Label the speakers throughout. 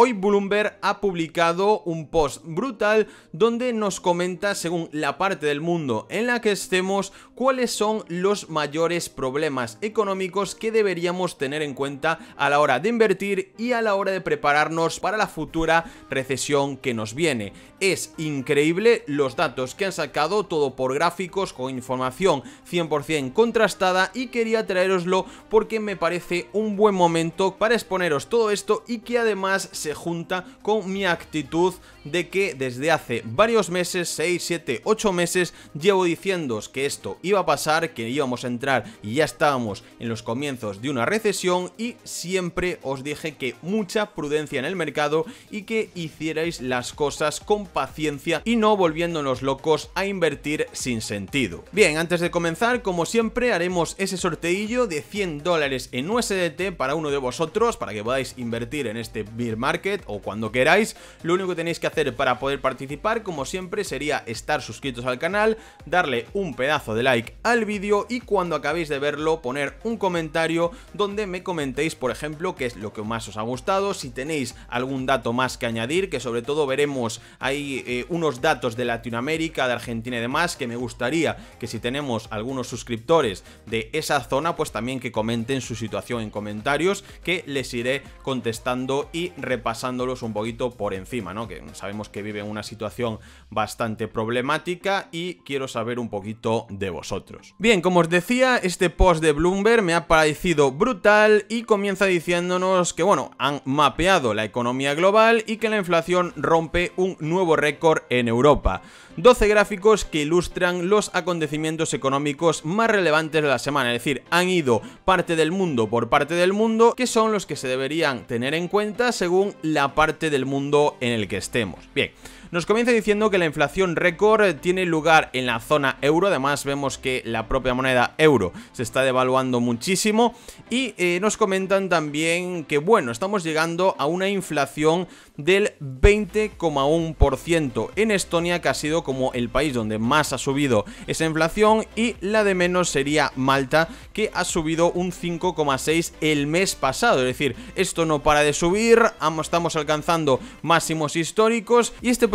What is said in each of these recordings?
Speaker 1: Hoy Bloomberg ha publicado un post brutal donde nos comenta, según la parte del mundo en la que estemos, cuáles son los mayores problemas económicos que deberíamos tener en cuenta a la hora de invertir y a la hora de prepararnos para la futura recesión que nos viene. Es increíble los datos que han sacado, todo por gráficos con información 100% contrastada y quería traeroslo porque me parece un buen momento para exponeros todo esto y que además se junta con mi actitud de que desde hace varios meses, 6, 7, 8 meses, llevo diciéndoos que esto iba a pasar, que íbamos a entrar y ya estábamos en los comienzos de una recesión y siempre os dije que mucha prudencia en el mercado y que hicierais las cosas con paciencia y no volviéndonos locos a invertir sin sentido. Bien, antes de comenzar, como siempre, haremos ese sorteillo de 100 dólares en USDT para uno de vosotros, para que podáis invertir en este beer market o cuando queráis. Lo único que tenéis que hacer para poder participar, como siempre, sería estar suscritos al canal, darle un pedazo de like al vídeo y cuando acabéis de verlo poner un comentario donde me comentéis, por ejemplo, qué es lo que más os ha gustado, si tenéis algún dato más que añadir, que sobre todo veremos hay eh, unos datos de Latinoamérica, de Argentina y demás, que me gustaría que si tenemos algunos suscriptores de esa zona, pues también que comenten su situación en comentarios, que les iré contestando y repasándolos un poquito por encima, ¿no? Que sabemos que vive una situación bastante problemática y quiero saber un poquito de vosotros. Bien, como os decía, este post de Bloomberg me ha parecido brutal y comienza diciéndonos que, bueno, han mapeado la economía global y que la inflación rompe un nuevo récord en Europa. 12 gráficos que ilustran los acontecimientos económicos más relevantes de la semana, es decir, han ido parte del mundo por parte del mundo, que son los que se deberían tener en cuenta según la parte del mundo en el que estemos. Bien. Nos comienza diciendo que la inflación récord eh, tiene lugar en la zona euro, además vemos que la propia moneda euro se está devaluando muchísimo y eh, nos comentan también que bueno, estamos llegando a una inflación del 20,1% en Estonia que ha sido como el país donde más ha subido esa inflación y la de menos sería Malta que ha subido un 5,6 el mes pasado, es decir, esto no para de subir, estamos alcanzando máximos históricos y este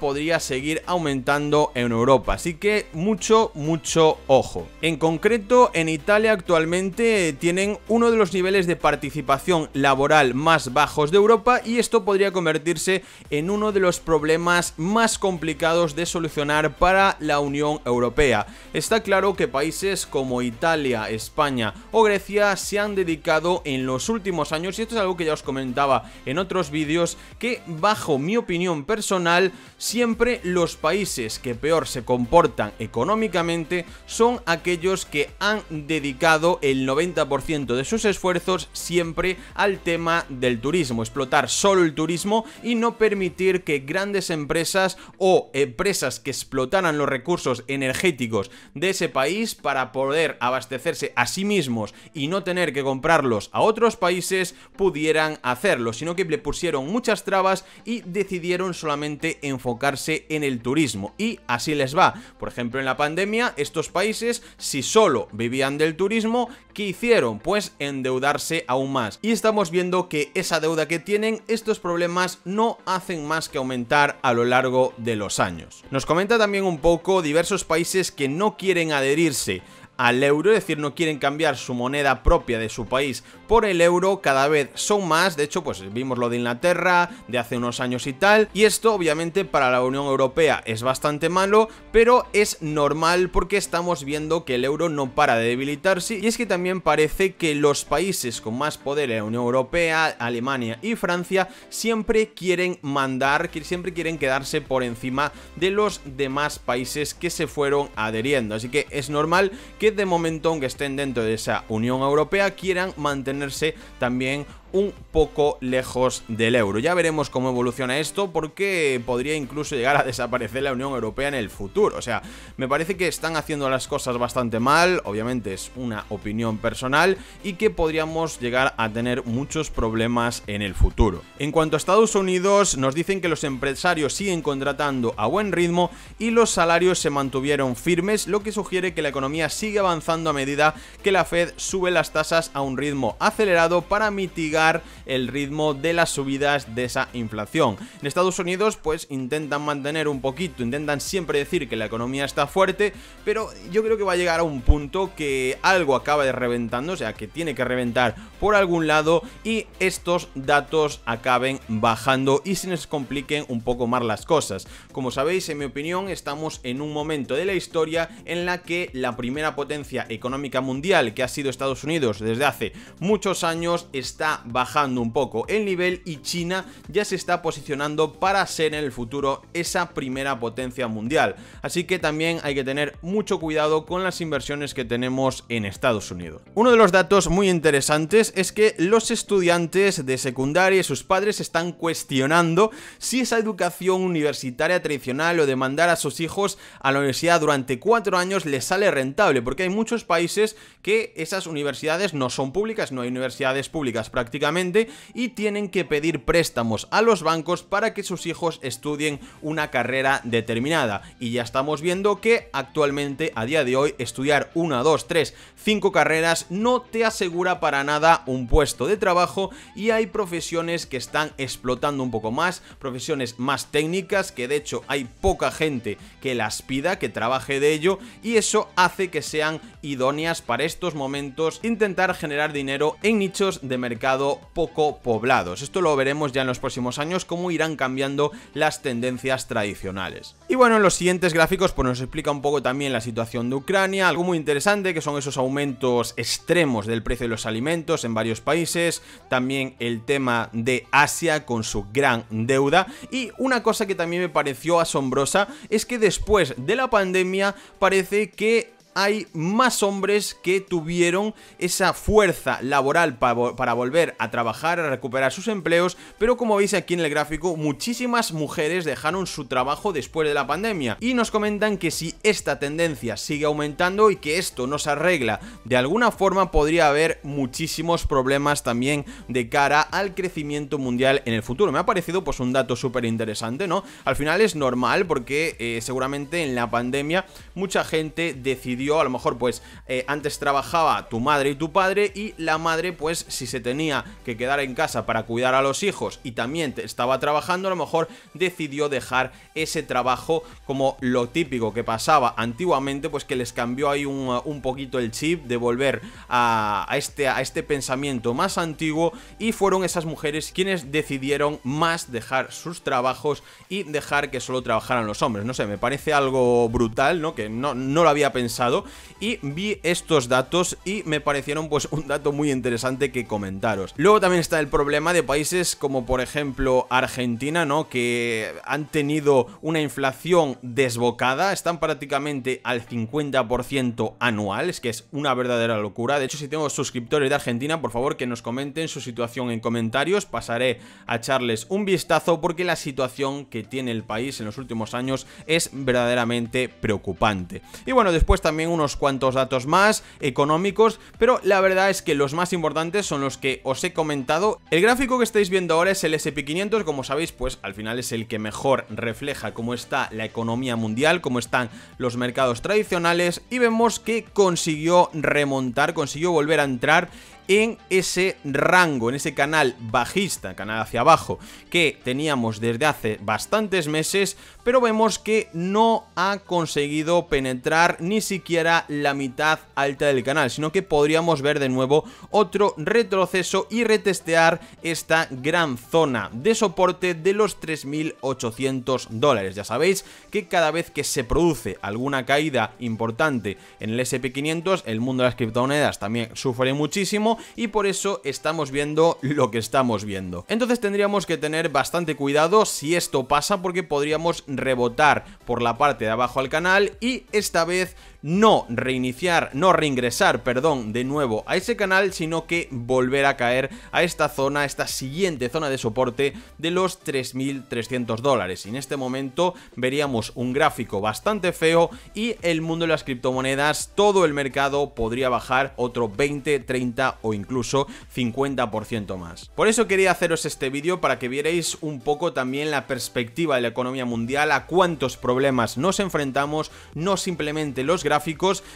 Speaker 1: podría seguir aumentando en Europa. Así que mucho, mucho ojo. En concreto, en Italia actualmente tienen uno de los niveles de participación laboral más bajos de Europa y esto podría convertirse en uno de los problemas más complicados de solucionar para la Unión Europea. Está claro que países como Italia, España o Grecia se han dedicado en los últimos años, y esto es algo que ya os comentaba en otros vídeos, que bajo mi opinión personal siempre los países que peor se comportan económicamente son aquellos que han dedicado el 90% de sus esfuerzos siempre al tema del turismo, explotar solo el turismo y no permitir que grandes empresas o empresas que explotaran los recursos energéticos de ese país para poder abastecerse a sí mismos y no tener que comprarlos a otros países pudieran hacerlo, sino que le pusieron muchas trabas y decidieron solamente enfocarse en el turismo. Y así les va. Por ejemplo, en la pandemia, estos países, si solo vivían del turismo, ¿qué hicieron? Pues endeudarse aún más. Y estamos viendo que esa deuda que tienen, estos problemas no hacen más que aumentar a lo largo de los años. Nos comenta también un poco diversos países que no quieren adherirse al euro, es decir, no quieren cambiar su moneda propia de su país por el euro, cada vez son más, de hecho, pues vimos lo de Inglaterra de hace unos años y tal, y esto obviamente para la Unión Europea es bastante malo, pero es normal porque estamos viendo que el euro no para de debilitarse, y es que también parece que los países con más poder en la Unión Europea, Alemania y Francia, siempre quieren mandar, siempre quieren quedarse por encima de los demás países que se fueron adheriendo, así que es normal que de momento, aunque estén dentro de esa Unión Europea, quieran mantenerse también un poco lejos del euro. Ya veremos cómo evoluciona esto porque podría incluso llegar a desaparecer la Unión Europea en el futuro. O sea, me parece que están haciendo las cosas bastante mal, obviamente es una opinión personal y que podríamos llegar a tener muchos problemas en el futuro. En cuanto a Estados Unidos, nos dicen que los empresarios siguen contratando a buen ritmo y los salarios se mantuvieron firmes, lo que sugiere que la economía sigue avanzando a medida que la Fed sube las tasas a un ritmo acelerado para mitigar el ritmo de las subidas de esa inflación. En Estados Unidos pues intentan mantener un poquito, intentan siempre decir que la economía está fuerte, pero yo creo que va a llegar a un punto que algo acaba de reventando, o sea que tiene que reventar por algún lado y estos datos acaben bajando y se nos compliquen un poco más las cosas. Como sabéis, en mi opinión, estamos en un momento de la historia en la que la primera potencia económica mundial que ha sido Estados Unidos desde hace muchos años está bajando un poco el nivel y China ya se está posicionando para ser en el futuro esa primera potencia mundial. Así que también hay que tener mucho cuidado con las inversiones que tenemos en Estados Unidos. Uno de los datos muy interesantes es que los estudiantes de secundaria y sus padres están cuestionando si esa educación universitaria tradicional o de mandar a sus hijos a la universidad durante cuatro años les sale rentable, porque hay muchos países que esas universidades no son públicas, no hay universidades públicas prácticamente, y tienen que pedir préstamos a los bancos para que sus hijos estudien una carrera determinada. Y ya estamos viendo que actualmente, a día de hoy, estudiar una, dos, tres, cinco carreras no te asegura para nada un puesto de trabajo y hay profesiones que están explotando un poco más, profesiones más técnicas, que de hecho hay poca gente que las pida, que trabaje de ello, y eso hace que se sean idóneas para estos momentos intentar generar dinero en nichos de mercado poco poblados. Esto lo veremos ya en los próximos años cómo irán cambiando las tendencias tradicionales. Y bueno, en los siguientes gráficos pues nos explica un poco también la situación de Ucrania, algo muy interesante que son esos aumentos extremos del precio de los alimentos en varios países, también el tema de Asia con su gran deuda y una cosa que también me pareció asombrosa es que después de la pandemia parece que hay más hombres que tuvieron esa fuerza laboral para, volver a trabajar, a recuperar sus empleos, pero como veis aquí en el gráfico, muchísimas mujeres dejaron su trabajo después de la pandemia y nos comentan que si esta tendencia sigue aumentando y que esto no se arregla de alguna forma podría haber muchísimos problemas también de cara al crecimiento mundial en el futuro. Me ha parecido pues un dato súper interesante, ¿no? Al final es normal porque eh, seguramente en la pandemia mucha gente decidió a lo mejor pues eh, antes trabajaba tu madre y tu padre y la madre pues si se tenía que quedar en casa para cuidar a los hijos y también te estaba trabajando, a lo mejor decidió dejar ese trabajo como lo típico que pasaba antiguamente, pues que les cambió ahí un, uh, poquito el chip de volver a, este, a este pensamiento más antiguo y fueron esas mujeres quienes decidieron más dejar sus trabajos y dejar que solo trabajaran los hombres. No sé, me parece algo brutal, ¿no? Que no, no lo había pensado y vi estos datos y me parecieron pues un dato muy interesante que comentaros. Luego también está el problema de países como por ejemplo Argentina, ¿no? Que han tenido una inflación desbocada, están prácticamente al 50% anual, es que es una verdadera locura. De hecho, si tengo suscriptores de Argentina, por favor que nos comenten su situación en comentarios, pasaré a echarles un vistazo porque la situación que tiene el país en los últimos años es verdaderamente preocupante. Y bueno, después también unos cuantos datos más económicos, pero la verdad es que los más importantes son los que os he comentado. El gráfico que estáis viendo ahora es el SP500, como sabéis, pues al final es el que mejor refleja cómo está la economía mundial, cómo están los mercados tradicionales y vemos que consiguió remontar, consiguió volver a entrar en ese rango, en ese canal bajista, canal hacia abajo, que teníamos desde hace bastantes meses, pero vemos que no ha conseguido penetrar ni siquiera la mitad alta del canal, sino que podríamos ver de nuevo otro retroceso y retestear esta gran zona de soporte de los 3.800 dólares. Ya sabéis que cada vez que se produce alguna caída importante en el SP500, el mundo de las criptomonedas también sufre muchísimo y por eso estamos viendo lo que estamos viendo. Entonces tendríamos que tener bastante cuidado si esto pasa porque podríamos rebotar por la parte de abajo al canal y esta vez no reiniciar, no reingresar, perdón, de nuevo a ese canal, sino que volver a caer a esta zona, a esta siguiente zona de soporte de los 3.300 dólares. Y en este momento veríamos un gráfico bastante feo y el mundo de las criptomonedas, todo el mercado podría bajar otro 20, 30 o incluso 50% más. Por eso quería haceros este vídeo para que vierais un poco también la perspectiva de la economía mundial, a cuántos problemas nos enfrentamos, no simplemente los gráficos,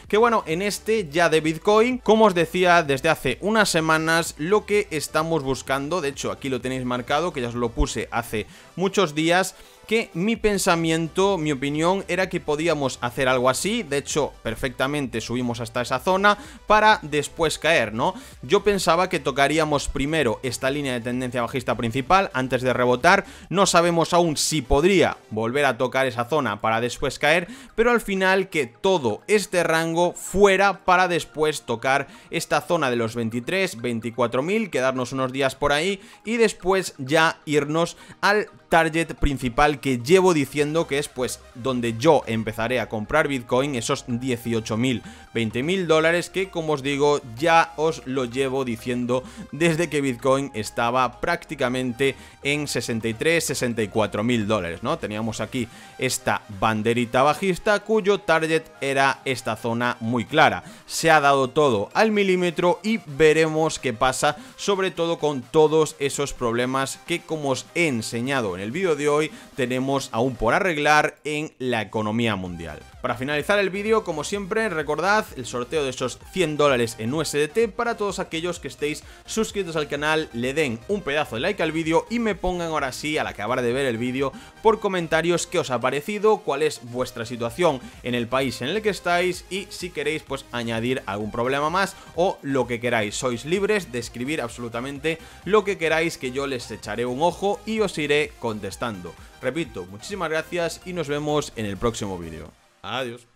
Speaker 1: que bueno, en este ya de Bitcoin, como os decía desde hace unas semanas, lo que estamos buscando, de hecho aquí lo tenéis marcado, que ya os lo puse hace muchos días, que mi pensamiento, mi opinión, era que podíamos hacer algo así, de hecho, perfectamente subimos hasta esa zona para después caer, ¿no? Yo pensaba que tocaríamos primero esta línea de tendencia bajista principal antes de rebotar, no sabemos aún si podría volver a tocar esa zona para después caer, pero al final que todo este rango fuera para después tocar esta zona de los 23, 24.000, quedarnos unos días por ahí y después ya irnos al target principal que llevo diciendo que es pues donde yo empezaré a comprar Bitcoin, esos 18 mil 20 mil dólares que como os digo ya os lo llevo diciendo desde que Bitcoin estaba prácticamente en 63, 64 mil dólares, ¿no? Teníamos aquí esta banderita bajista cuyo target era esta zona muy clara. Se ha dado todo al milímetro y veremos qué pasa, sobre todo con todos esos problemas que como os he enseñado en el vídeo de hoy, tenemos aún por arreglar en la economía mundial. Para finalizar el vídeo, como siempre, recordad el sorteo de esos 100 dólares en USDT para todos aquellos que estéis suscritos al canal, le den un pedazo de like al vídeo y me pongan ahora sí, al acabar de ver el vídeo, por comentarios qué os ha parecido, cuál es vuestra situación en el país en el que estáis y si queréis pues añadir algún problema más o lo que queráis. Sois libres de escribir absolutamente lo que queráis que yo les echaré un ojo y os iré contestando. Repito, muchísimas gracias y nos vemos en el próximo vídeo. Adiós.